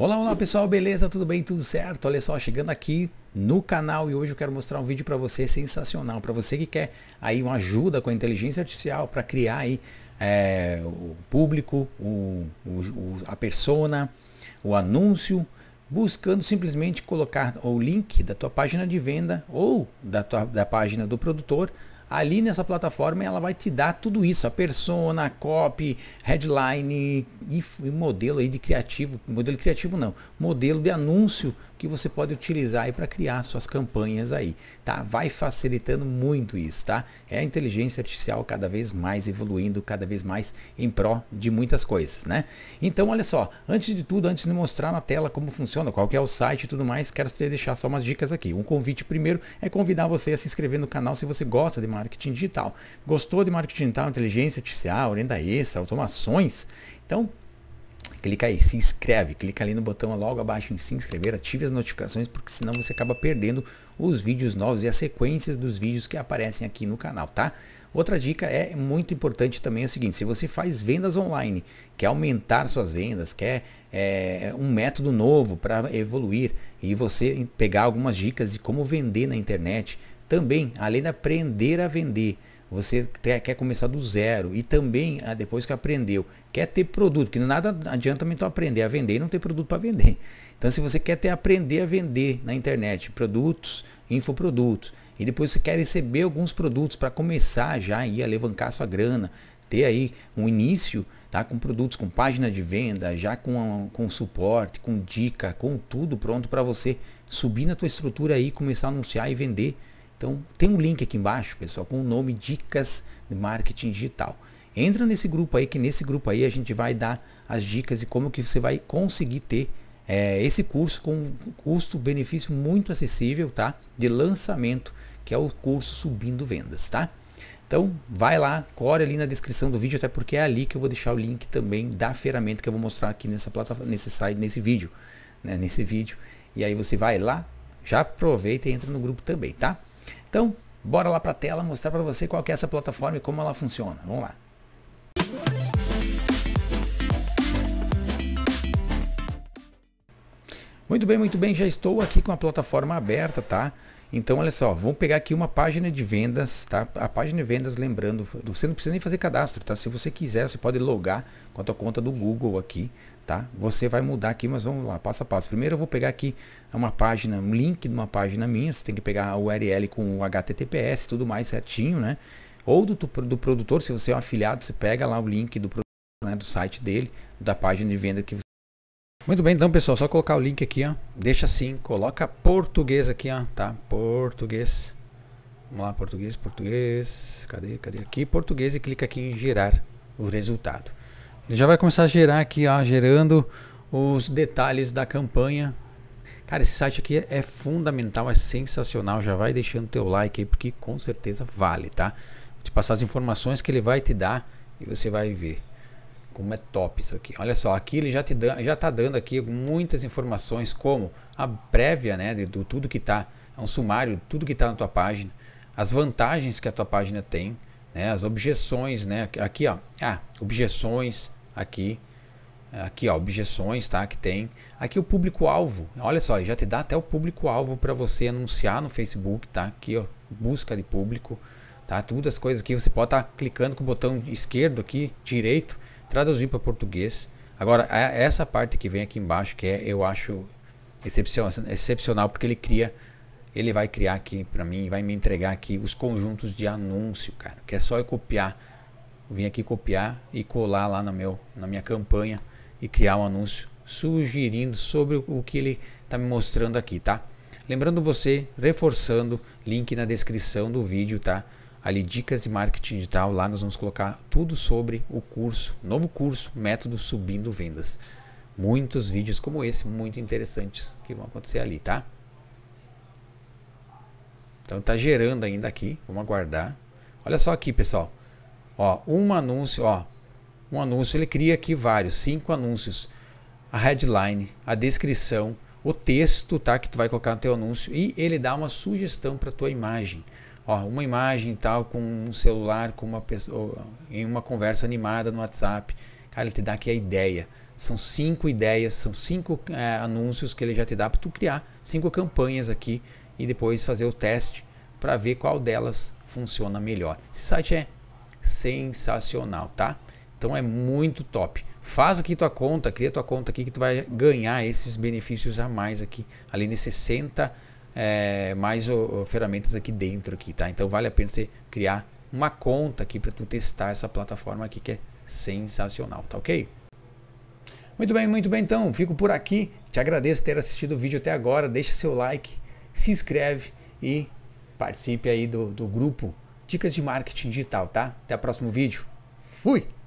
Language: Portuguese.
Olá, olá pessoal, beleza? Tudo bem? Tudo certo? Olha só, chegando aqui no canal e hoje eu quero mostrar um vídeo para você sensacional, para você que quer aí uma ajuda com a inteligência artificial para criar aí é, o público, o, o, a persona, o anúncio, buscando simplesmente colocar o link da tua página de venda ou da, tua, da página do produtor ali nessa plataforma ela vai te dar tudo isso, a persona, a copy, headline e, e modelo aí de criativo, modelo criativo não, modelo de anúncio que você pode utilizar aí para criar suas campanhas aí, tá? Vai facilitando muito isso, tá? É a inteligência artificial cada vez mais evoluindo, cada vez mais em pró de muitas coisas, né? Então, olha só, antes de tudo, antes de mostrar na tela como funciona, qual que é o site e tudo mais, quero te deixar só umas dicas aqui. Um convite primeiro é convidar você a se inscrever no canal se você gosta de marketing digital. Gostou de marketing digital, inteligência artificial, renda extra, automações? Então, clica aí, se inscreve, clica ali no botão logo abaixo em se inscrever, ative as notificações, porque senão você acaba perdendo os vídeos novos e as sequências dos vídeos que aparecem aqui no canal, tá? Outra dica é muito importante também é o seguinte, se você faz vendas online, quer aumentar suas vendas, quer é, um método novo para evoluir e você pegar algumas dicas de como vender na internet, também, além de aprender a vender, você quer começar do zero e também ah, depois que aprendeu, quer ter produto, que nada adianta também aprender a vender e não ter produto para vender. Então se você quer ter aprender a vender na internet, produtos, infoprodutos, e depois você quer receber alguns produtos para começar já a levantar sua grana, ter aí um início, tá? Com produtos, com página de venda, já com, com suporte, com dica, com tudo pronto para você subir na tua estrutura aí, começar a anunciar e vender então tem um link aqui embaixo, pessoal, com o nome Dicas de Marketing Digital. Entra nesse grupo aí, que nesse grupo aí a gente vai dar as dicas e como que você vai conseguir ter é, esse curso com custo-benefício muito acessível, tá? De lançamento, que é o curso Subindo Vendas, tá? Então vai lá, corre ali na descrição do vídeo, até porque é ali que eu vou deixar o link também da ferramenta que eu vou mostrar aqui nessa plataforma, nesse site, nesse vídeo, né? Nesse vídeo. E aí você vai lá, já aproveita e entra no grupo também, tá? Então, bora lá para a tela mostrar para você qual é essa plataforma e como ela funciona. Vamos lá. Muito bem, muito bem, já estou aqui com a plataforma aberta, tá? Então, olha só, vamos pegar aqui uma página de vendas, tá? A página de vendas, lembrando, você não precisa nem fazer cadastro, tá? Se você quiser, você pode logar com a tua conta do Google aqui, tá? Você vai mudar aqui, mas vamos lá, passo a passo. Primeiro eu vou pegar aqui uma página, um link de uma página minha, você tem que pegar a URL com o HTTPS, tudo mais certinho, né? Ou do, do produtor, se você é um afiliado, você pega lá o link do produtor, né, do site dele, da página de venda que você... Muito bem, então pessoal, só colocar o link aqui, ó, deixa assim, coloca português aqui, ó, tá? Português. Vamos lá, português, português, cadê, cadê aqui? Português e clica aqui em gerar o resultado. Ele já vai começar a gerar aqui, ó, gerando os detalhes da campanha. Cara, esse site aqui é, fundamental, é sensacional. Já vai deixando teu like aí, porque com certeza vale, tá? Vou te passar as informações que ele vai te dar e você vai ver como é top isso aqui. Olha só, aqui ele já te dá, já tá dando aqui muitas informações como a prévia, né, de, do tudo que tá, é um sumário, tudo que tá na tua página, as vantagens que a tua página tem, né, as objeções, né, aqui ó, ah, objeções, aqui aqui ó, objeções tá que tem aqui o público alvo olha só já te dá até o público alvo para você anunciar no Facebook tá aqui ó busca de público tá todas as coisas aqui você pode estar tá clicando com o botão esquerdo aqui direito traduzir para português agora é, essa parte que vem aqui embaixo que é eu acho excepcional excepcional porque ele cria ele vai criar aqui para mim vai me entregar aqui os conjuntos de anúncio cara que é só eu copiar vim aqui copiar e colar lá no meu, na minha campanha e criar um anúncio sugerindo sobre o que ele está me mostrando aqui, tá? Lembrando você, reforçando, link na descrição do vídeo, tá? Ali dicas de marketing digital, lá nós vamos colocar tudo sobre o curso, novo curso, método subindo vendas. Muitos vídeos como esse, muito interessantes, que vão acontecer ali, tá? Então tá gerando ainda aqui, vamos aguardar. Olha só aqui, pessoal. Ó, um anúncio, ó, um anúncio, ele cria aqui vários, cinco anúncios. A headline, a descrição, o texto, tá, que tu vai colocar no teu anúncio e ele dá uma sugestão para tua imagem. Ó, uma imagem tal com um celular, com uma pessoa em uma conversa animada no WhatsApp. Cara, ele te dá aqui a ideia. São cinco ideias, são cinco é, anúncios que ele já te dá para tu criar cinco campanhas aqui e depois fazer o teste para ver qual delas funciona melhor. Esse site é sensacional, tá? Então é muito top. Faz aqui tua conta, cria tua conta aqui que tu vai ganhar esses benefícios a mais aqui, além de 60 é, mais o, o, ferramentas aqui dentro aqui, tá? Então vale a pena você criar uma conta aqui para tu testar essa plataforma aqui que é sensacional, tá ok? Muito bem, muito bem então, fico por aqui. Te agradeço ter assistido o vídeo até agora, deixa seu like, se inscreve e participe aí do, do grupo dicas de marketing digital, tá? Até o próximo vídeo. Fui!